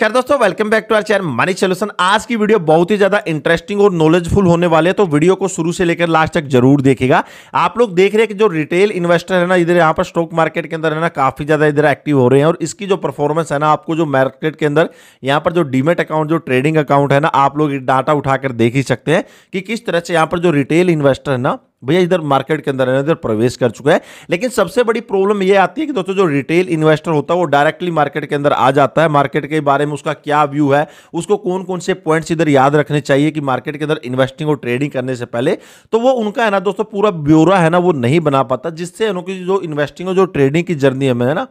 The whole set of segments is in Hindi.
खैर दोस्तों welcome back to our channel money solution आज की वीडियो बहुत ही ज्यादा इंटरेस्टिंग और नॉलेजफुल होने वाले है तो वीडियो को शुरू से लेकर लास्ट तक जरूर देखेगा आप लोग देख रहे हैं कि जो रिटेल इन्वेस्टर है ना इधर यहाँ पर स्टॉक मार्केट के अंदर है ना काफी ज्यादा इधर एक्टिव हो रहे हैं और इसकी जो परफॉर्मेंस है ना आपको जो मार्केट के अंदर यहाँ पर जो डीमेट अकाउंट जो ट्रेडिंग अकाउंट है ना आप लोग डाटा उठाकर देख ही सकते हैं कि किस तरह से यहाँ पर जो रिटेल इन्वेस्टर है ना भैया इधर मार्केट के अंदर इधर प्रवेश कर चुका है लेकिन सबसे बड़ी प्रॉब्लम ये आती है कि दोस्तों जो रिटेल इन्वेस्टर होता है वो डायरेक्टली मार्केट के अंदर आ जाता है मार्केट के बारे में उसका क्या व्यू है उसको कौन कौन से पॉइंट्स इधर याद रखने चाहिए कि मार्केट के अंदर इन्वेस्टिंग और ट्रेडिंग करने से पहले तो वो उनका है ना दोस्तों पूरा ब्यौरा है ना वो नहीं बना पाता जिससे उनकी जो इन्वेस्टिंग और जो ट्रेडिंग की जर्नी हमें है ना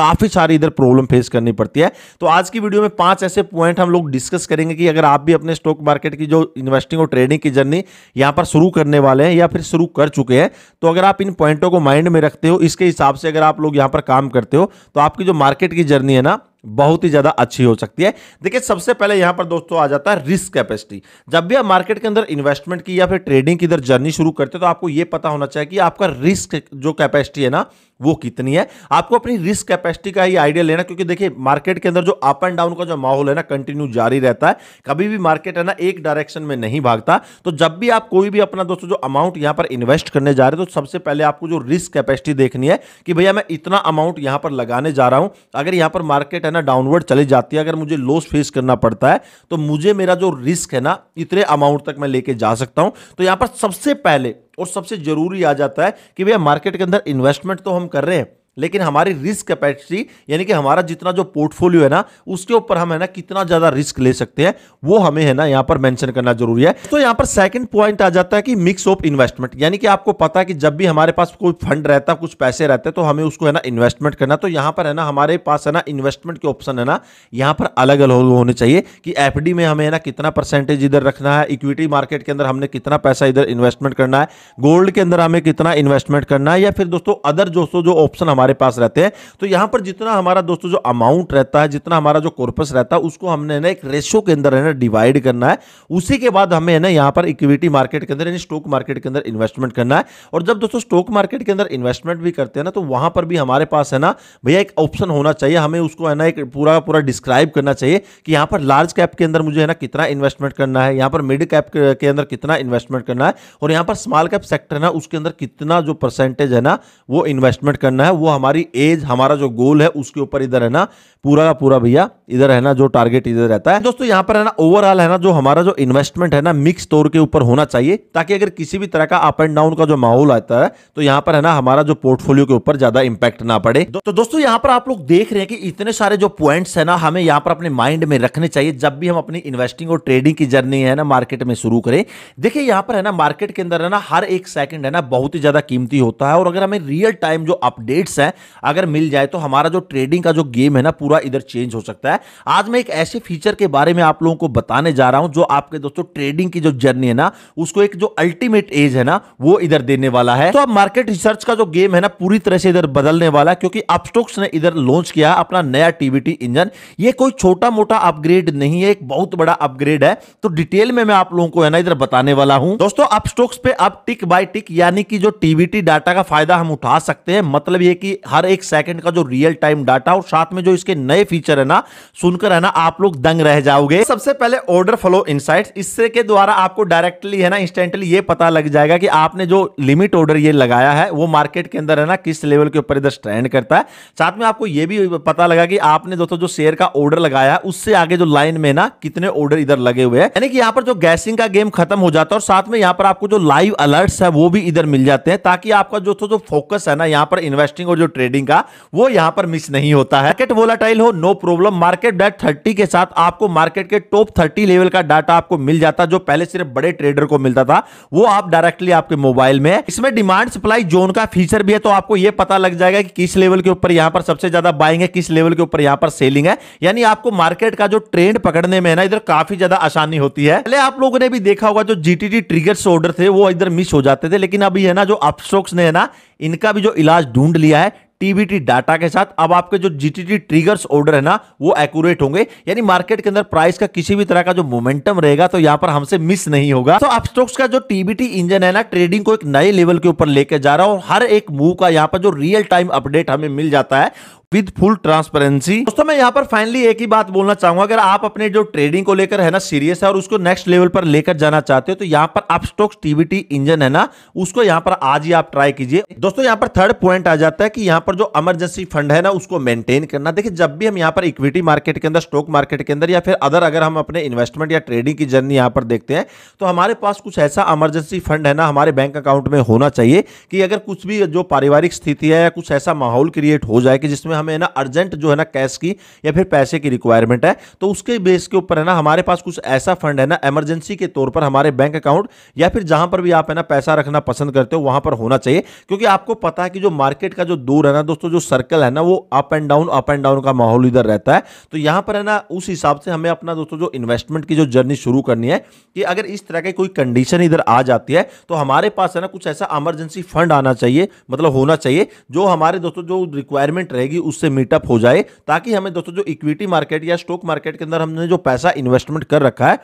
काफ़ी सारी इधर प्रॉब्लम फेस करनी पड़ती है तो आज की वीडियो में पांच ऐसे पॉइंट हम लोग डिस्कस करेंगे कि अगर आप भी अपने स्टॉक मार्केट की जो इन्वेस्टिंग और ट्रेडिंग की जर्नी यहां पर शुरू करने वाले हैं या फिर शुरू कर चुके हैं तो अगर आप इन पॉइंटों को माइंड में रखते हो इसके हिसाब से अगर आप लोग यहां पर काम करते हो तो आपकी जो मार्केट की जर्नी है ना बहुत ही ज़्यादा अच्छी हो सकती है देखिए सबसे पहले यहां पर दोस्तों आ जाता है रिस्क कैपेसिटी जब भी आप मार्केट के अंदर इन्वेस्टमेंट की या फिर ट्रेडिंग की इधर जर्नी शुरू करते हैं तो आपको यह पता होना चाहिए कि आपका रिस्क जो कैपेसिटी है ना वो कितनी है आपको अपनी रिस्क कैपेसिटी का ही आइडिया लेना क्योंकि देखिए मार्केट के अंदर जो अप एंड डाउन का जो माहौल है ना कंटिन्यू जारी रहता है कभी भी मार्केट है ना एक डायरेक्शन में नहीं भागता तो जब भी आप कोई भी अपना दोस्तों जो अमाउंट यहां पर इन्वेस्ट करने जा रहे हो तो सबसे पहले आपको जो रिस्क कैपेसिटी देखनी है कि भैया मैं इतना अमाउंट यहां पर लगाने जा रहा हूं अगर यहां पर मार्केट है ना डाउनवर्ड चली जाती है अगर मुझे लॉस फेस करना पड़ता है तो मुझे मेरा जो रिस्क है ना इतने अमाउंट तक मैं लेके जा सकता हूं तो यहां पर सबसे पहले और सबसे जरूरी आ जाता है कि भैया मार्केट के अंदर इन्वेस्टमेंट तो हम कर रहे हैं लेकिन हमारी रिस्क कैपेसिटी यानी कि हमारा जितना जो पोर्टफोलियो है ना उसके ऊपर हम है ना कितना ज़्यादा रिस्क ले सकते हैं वो हमें है ना यहाँ पर मेंशन करना जरूरी है तो यहाँ पर सेकंड पॉइंट आ जाता है कि मिक्स ऑफ इन्वेस्टमेंट यानी कि आपको पता है कि जब भी हमारे पास कोई फंड रहता है कुछ पैसे रहते हैं तो हमें उसको है ना इन्वेस्टमेंट करना तो यहाँ पर है ना हमारे पास है ना इन्वेस्टमेंट के ऑप्शन है ना यहाँ पर अलग अलग होने चाहिए कि एफ में हमें है ना कितना परसेंटेज इधर रखना है इक्विटी मार्केट के अंदर हमने कितना पैसा इधर इन्वेस्टमेंट करना है गोल्ड के अंदर हमें कितना इन्वेस्टमेंट करना है या फिर दोस्तों अदर दोस्तों जो ऑप्शन हमारे हमारे पास रहते हैं तो यहां पर जितना हमारा दोस्तों जो अमाउंट रहता है जितना हमारा जो कॉर्पस रहता है उसको हमने ना एक रेशो के अंदर है ना डिवाइड करना है उसी के बाद हमें ना यहां पर इक्विटी मार्केट के अंदर यानी स्टॉक मार्केट के अंदर इन्वेस्टमेंट करना है और जब दोस्तों स्टॉक मार्केट के अंदर इन्वेस्टमेंट भी करते हैं ना तो वहां पर भी हमारे पास है ना भैया एक ऑप्शन होना चाहिए हमें उसको है ना एक पूरा पूरा डिस्क्राइब करना चाहिए कि यहां पर लार्ज कैप के अंदर मुझे है ना कितना इन्वेस्टमेंट करना है यहां पर मिड कैप के अंदर कितना इन्वेस्टमेंट करना है और यहां पर स्मॉल कैप सेक्टर है ना उसके अंदर कितना जो परसेंटेज है ना वो इन्वेस्टमेंट करना है वो हमारी एज हमारा जो गोल है उसके ऊपर इधर है ना पूरा का पूरा भैया इधर है ना जो टारगेट इधर रहता है दोस्तों यहाँ पर है ना ओवरऑल है ना जो हमारा जो इन्वेस्टमेंट है ना मिक्स तौर के ऊपर होना चाहिए ताकि अगर किसी भी तरह का अप एंड डाउन का जो माहौल आता है तो यहाँ पर है ना हमारा जो पोर्टफोलियो के ऊपर ज्यादा इंपैक्ट ना पड़े तो दोस्तों यहाँ पर आप लोग देख रहे हैं कि इतने सारे जो पॉइंट्स है ना हमें यहाँ पर अपने माइंड में रखने चाहिए जब भी हम अपनी इन्वेस्टिंग और ट्रेडिंग की जर्नी है ना मार्केट में शुरू करें देखिए यहाँ पर है ना मार्केट के अंदर है ना हर एक सेकंड है ना बहुत ही ज्यादा कीमती होता है और अगर हमें रियल टाइम जो अपडेट्स है है अगर मिल जाए तो हमारा जो ट्रेडिंग का जो गेम है ना पूरा इधर चेंज हो सकता है आज मैं एक ऐसे फीचर के बारे में आप लोगों को बताने जा रहा हूं जो आपके दोस्तों ट्रेडिंग की जो जर्नी है ना उसको एक जो अल्टीमेट एज है ना वो इधर देने वाला है तो अब मार्केट रिसर्च का जो गेम है ना पूरी तरह से इधर बदलने वाला है क्योंकि अपस्टोक्स ने इधर लॉन्च किया अपना नया टीवीटी इंजन ये कोई छोटा मोटा अपग्रेड नहीं है एक बहुत बड़ा अपग्रेड है तो डिटेल में मैं आप लोगों को है ना इधर बताने वाला हूं दोस्तों अपस्टोक्स पे अब टिक बाय टिक यानी कि जो टीवीटी डाटा का फायदा हम उठा सकते हैं मतलब ये कि कि हर एक सेकंड का जो रियल टाइम डाटा और साथ में जो इसके नए फीचर है ना सुनकर है ना आप लोग दंग रह जाओगे सबसे पहले ऑर्डर फॉलो इनसाइट्स इससे के द्वारा आपको डायरेक्टली है ना इंस्टेंटली ये पता लग जाएगा कि आपने जो लिमिट ऑर्डर ये लगाया है वो मार्केट के अंदर है ना किस लेवल के ऊपर इधर स्टैंड करता है साथ में आपको ये भी पता लगा कि आपने दोस्तों जो शेयर का ऑर्डर लगाया उससे आगे जो लाइन में ना कितने ऑर्डर इधर लगे हुए हैं यानी कि यहाँ पर जो गैसिंग का गेम खत्म हो जाता है और साथ में यहाँ पर आपको जो लाइव अलर्ट्स है वो भी इधर मिल जाते हैं ताकि आपका जो जो फोकस है ना यहाँ पर इन्वेस्टिंग और जो ट्रेडिंग का वो यहां पर मिस नहीं होता है मार्केट वोलाटाइल हो no problem market date thirty के साथ आपको मार्केट के टॉप थर्टी लेवल का डाटा आपको मिल जाता जो पहले सिर्फ बड़े ट्रेडर को मिलता था वो आप डायरेक्टली आपके मोबाइल में इसमें डिमांड सप्लाई जोन का फीचर भी है तो आपको यह पता लग जाएगा कि किस लेवल के ऊपर यहां पर सबसे ज्यादा बाइंग है किस लेवल के ऊपर यहां पर सेलिंग है यानी आपको मार्केट का जो ट्रेंड पकड़ने में ना इधर काफी ज्यादा आसानी होती है पहले आप लोगों ने भी देखा होगा जो जीटीटी ट्रिगर्स ऑर्डर थे वो इधर मिस हो जाते थे लेकिन अभी है ना जो अपस्ट्रोक्स ने है ना इनका भी जो इलाज ढूंढ लिया है टीबीटी डाटा के साथ अब आपके जो जीटीटी ट्रिगर्स ऑर्डर है ना वो एक्यूरेट होंगे यानी मार्केट के अंदर प्राइस का किसी भी तरह का जो मोमेंटम रहेगा तो यहां पर हमसे मिस नहीं होगा तो आप स्टॉक्स का जो टीबीटी इंजन है ना ट्रेडिंग को एक नए लेवल के ऊपर लेके जा रहा हूं हर एक मूव का यहाँ पर जो रियल टाइम अपडेट हमें मिल जाता है विद फुल ट्रांसपेरेंसी दोस्तों मैं यहाँ पर फाइनली एक ही बात बोलना चाहूंगा अगर आप अपने जो ट्रेडिंग को लेकर है ना सीरियस है और उसको नेक्स्ट लेवल पर लेकर जाना चाहते हो तो यहाँ पर आप स्टॉक टीवीटी इंजन है ना उसको यहाँ पर आज ही आप ट्राई कीजिए दोस्तों यहाँ पर थर्ड पॉइंट आ जाता है कि यहाँ पर जो इमरजेंसी फंड है ना उसको मेंटेन करना देखिए जब भी हम यहाँ पर इक्विटी मार्केट के अंदर स्टॉक मार्केट के अंदर या फिर अदर अगर हम अपने इन्वेस्टमेंट या ट्रेडिंग की जर्नी यहाँ पर देखते हैं तो हमारे पास कुछ ऐसा इमरजेंसी फंड है ना हमारे बैंक अकाउंट में होना चाहिए कि अगर कुछ भी जो पारिवारिक स्थिति है या कुछ ऐसा माहौल क्रिएट हो जाए कि जिसमें हमें ना अर्जेंट जो है ना कैश की या फिर पैसे की रिक्वायरमेंट है तो उसके बेस के ऊपर है ना हमारे पास कुछ ऐसा फंड है ना एमरजेंसी के तौर पर हमारे बैंक अकाउंट या फिर जहां पर भी आप है ना पैसा रखना पसंद करते हो वहां पर होना चाहिए क्योंकि आपको पता है कि जो मार्केट का जो दूर है ना दोस्तों जो सर्कल है ना वो up and down up and down का माहौल इधर रहता है तो यहां पर है ना उस हिसाब से हमें अपना दोस्तों जो इन्वेस्टमेंट की जो जर्नी शुरू करनी है कि अगर इस तरह की कोई कंडीशन इधर आ जाती है तो हमारे पास है ना कुछ ऐसा एमरजेंसी फंड आना चाहिए मतलब होना चाहिए जो हमारे दोस्तों जो रिक्वायरमेंट रहेगी उससे मीटअप हो जाए ताकि हमें दोस्तों जो इक्विटी मार्केट या स्टॉक मार्केट के अंदर हमने जो पैसा इन्वेस्टमेंट कर रखा है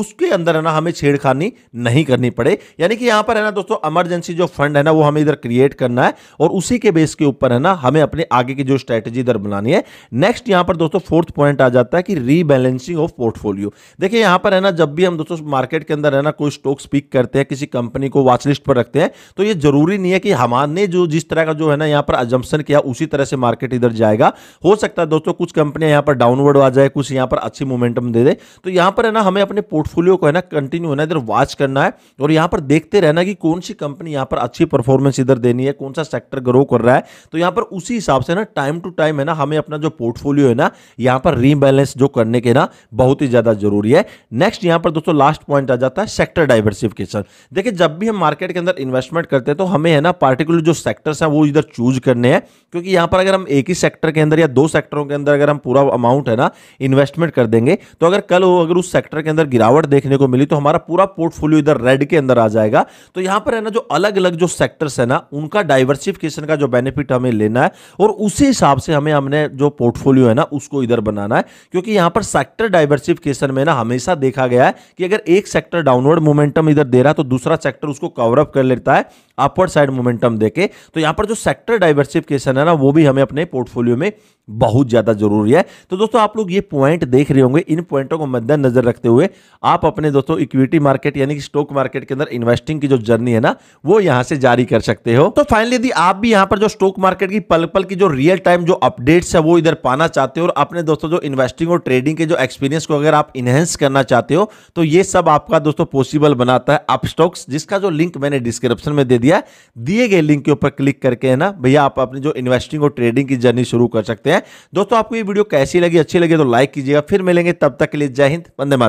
उसके अंदर है ना हमें छेड़खानी नहीं करनी पड़े यानी कि यहां पर है ना दोस्तों इमरजेंसी जो फंड है ना वो हमें इधर क्रिएट करना है और उसी के बेस के ऊपर है ना हमें अपने आगे की जो स्ट्रेटेजी इधर बनानी है नेक्स्ट यहां पर दोस्तों फोर्थ पॉइंट आ जाता है कि रीबैलेंसिंग ऑफ पोर्टफोलियो देखिए यहां पर है ना जब भी हम दोस्तों मार्केट के अंदर है ना कोई स्टॉक्स पिक करते हैं किसी कंपनी को वॉचलिस्ट पर रखते हैं तो यह जरूरी नहीं है कि हमारे जो जिस तरह का जो है ना यहां पर अजम्पन किया उसी तरह से मार्केट इधर जाएगा हो सकता है दोस्तों कुछ कंपनियां यहां पर डाउनवर्ड आ जाए कुछ यहां पर अच्छी मोमेंटम दे दे तो यहां पर है ना हमें अपने पोर्टफोलियो को है ना कंटिन्यू है ना इधर वॉच करना है और यहां पर देखते रहना कि कौन सी कंपनी यहां पर अच्छी परफॉर्मेंस इधर देनी है कौन सा सेक्टर ग्रो कर रहा है तो यहां पर उसी हिसाब से ना टाइम टू टाइम है ना हमें अपना जो पोर्टफोलियो है ना यहां पर रीबैलेंस जो करने के ना बहुत ही ज़्यादा जरूरी है नेक्स्ट यहां पर दोस्तों लास्ट पॉइंट आ जाता है सेक्टर डाइवर्सिफिकेशन देखिए जब भी हम मार्केट के अंदर इन्वेस्टमेंट करते हैं तो हमें है ना पार्टिकुलर जो सेक्टर्स हैं वो इधर चूज करने हैं क्योंकि यहां पर अगर हम एक ही सेक्टर के अंदर या दो सेक्टरों के अंदर अगर हम पूरा अमाउंट है ना इन्वेस्टमेंट कर देंगे तो अगर कल अगर उस सेक्टर के अंदर गिरा गिरावट देखने को मिली तो हमारा पूरा पोर्टफोलियो इधर रेड के अंदर आ जाएगा तो यहां पर है ना जो अलग अलग जो सेक्टर्स है ना उनका डाइवर्सिफिकेशन का जो बेनिफिट हमें लेना है और उसी हिसाब से हमें हमने जो पोर्टफोलियो है ना उसको इधर बनाना है क्योंकि यहां पर सेक्टर डाइवर्सिफिकेशन में ना हमेशा देखा गया है कि अगर एक सेक्टर डाउनवर्ड मोमेंटम इधर दे रहा है तो दूसरा सेक्टर उसको कवरअप कर लेता है अपवर्ड साइड मोमेंटम देके तो यहां पर जो सेक्टर डाइवर्सिफिकेशन है ना वो भी हमें अपने पोर्टफोलियो में बहुत ज़्यादा ज़रूरी है तो दोस्तों आप लोग ये पॉइंट देख रहे होंगे इन पॉइंटों को मद्देनजर रखते हुए आप अपने दोस्तों इक्विटी मार्केट यानी कि स्टॉक मार्केट के अंदर इन्वेस्टिंग की जो जर्नी है ना वो यहां से जारी कर सकते हो तो फाइनली यदि आप भी यहां पर जो स्टॉक मार्केट की पल पल की जो रियल टाइम जो अपडेट्स है वो इधर पाना चाहते हो और अपने दोस्तों जो इन्वेस्टिंग और ट्रेडिंग के जो एक्सपीरियंस को अगर आप इनहेंस करना चाहते हो तो ये सब आपका दोस्तों पॉसिबल बनाता है अप स्टॉक्स जिसका जो लिंक मैंने डिस्क्रिप्शन में दे दिया दिए गए लिंक के ऊपर क्लिक करके है ना भैया आप अपनी जो इन्वेस्टिंग और ट्रेडिंग की जर्नी शुरू कर सकते हैं है दोस्तों आपको ये वीडियो कैसी लगी अच्छी लगी तो लाइक कीजिएगा फिर मिलेंगे तब तक के लिए जय हिंद वंदे मात